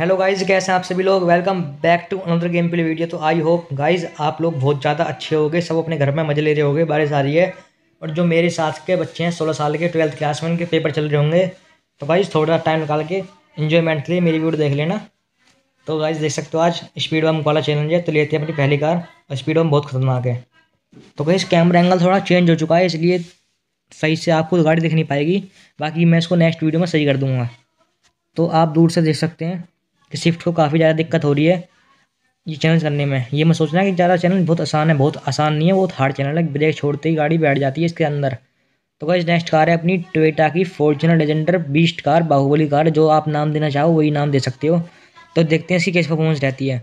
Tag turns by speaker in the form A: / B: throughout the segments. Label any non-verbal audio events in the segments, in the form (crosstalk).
A: hello guys कैसे हैं आप सभी लोग welcome back to another game play video तो आई होप गाइज आप लोग बहुत ज़्यादा अच्छे गए सब अपने घर में मज़े ले रहे गए बारिश आ रही है और जो मेरे साथ के बच्चे हैं सोलह साल के ट्वेल्थ क्लास में उनके पेपर चल रहे होंगे तो गाइज थोड़ा टाइम निकाल के इन्जॉयमेंट के लिए मेरी वीडियो देख लेना तो गाइज देख सकते हो आज स्पीड वम वाला चैलेंज है तो लेते हैं अपनी पहली कार और स्पीड वम बहुत खतरनाक है तो गाइज कैमरा एंगल थोड़ा चेंज हो चुका है इसलिए सही से आपको गाड़ी दिख नहीं पाएगी बाकी मैं इसको नेक्स्ट वीडियो में सही कर दूँगा तो आप दूर से देख सकते हैं कि शिफ्ट को काफ़ी ज़्यादा दिक्कत हो रही है ये चैनल करने में ये मैं सोच रहा कि ज़्यादा चैनल बहुत आसान है बहुत आसान नहीं है बहुत हार्ड चैनल है ब्रेक छोड़ते ही गाड़ी बैठ जाती है इसके अंदर तो कैसे नेक्स्ट कार है अपनी टोयोटा की Fortuner Legender beast car Baahubali car जो आप नाम देना चाहो वही नाम दे सकते हो तो देखते हैं इसकी कैसे परफॉर्मेंस रहती है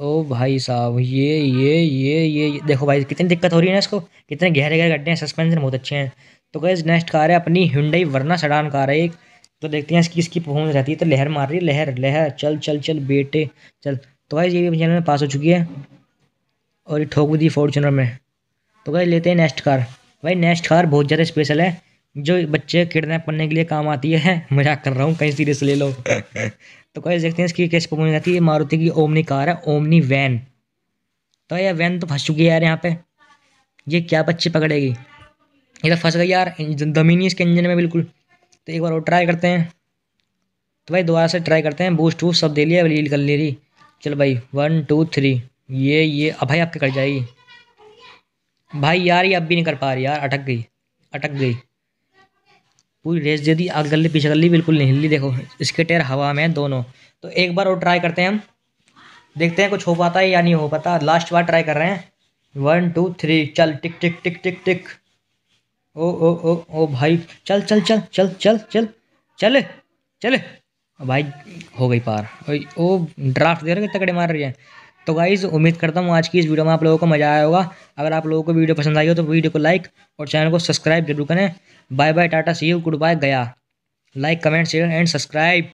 A: ओ भाई साहब ये ये ये ये देखो भाई कितनी दिक्कत हो रही है ना इसको कितने गहरे गहरे गड्ढे हैं सस्पेंशन बहुत अच्छे हैं तो गैस नेक्स्ट कार है अपनी हिंडई वरना सडान कार है एक तो देखते हैं इसकी इसकी परफॉर्मेंस रहती है तो लहर मार रही है लहर लहर चल चल चल बेटे चल तो भाई ये भी चैनल में पास हो चुकी है और ये ठोक दी फॉर्चुनर में तो भाई लेते हैं नेक्स्ट कार भाई नेक्स्ट कार बहुत ज़्यादा स्पेशल है जो बच्चे किडनैप पढ़ने के लिए काम आती है मजाक कर रहा हूँ कहीं सीरियस ले लो (laughs) तो कहीं देखते हैं इसकी कैसे परफॉर्मेंस आती है मारुति की ओमनी कार है ओमनी वैन तो यार वैन तो फंस चुकी है यार यहाँ पे ये क्या बच्चे पकड़ेगी ये तो फंस गई यार दमी नहीं इसके इंजन में बिल्कुल तो एक बार और ट्राई करते हैं तो भाई दोबारा से ट्राई करते हैं बूस्ट वूस्ट सब दे लिया लीड कर ले रही चलो भाई वन टू थ्री ये ये अब भाई आपके कट जाएगी भाई यार ये अब भी नहीं कर पा रही यार अटक गई अटक गई पूरी रेस दे दी आग गली पीछे गली बिल्कुल नहीं हिली देखो इसके टेर हवा में दोनों तो एक बार और ट्राई करते हैं हम देखते हैं कुछ हो पाता है या नहीं हो पाता लास्ट बार ट्राई कर रहे हैं वन टू थ्री चल टिक टिक टिक टिक टिक ओ ओ ओ ओ भाई चल चल चल चल चल चल चले चले भाई हो गई पार ओ ड्राफ्ट दे रहे तकड़े मार रही है तो गाइज़ उम्मीद करता हूँ आज की इस वीडियो में आप लोगों को मज़ा आया होगा अगर आप लोगों को वीडियो पसंद आई हो तो वीडियो को लाइक और चैनल को सब्सक्राइब जरूर करें bye bye tata see you good bye गया like comment share and subscribe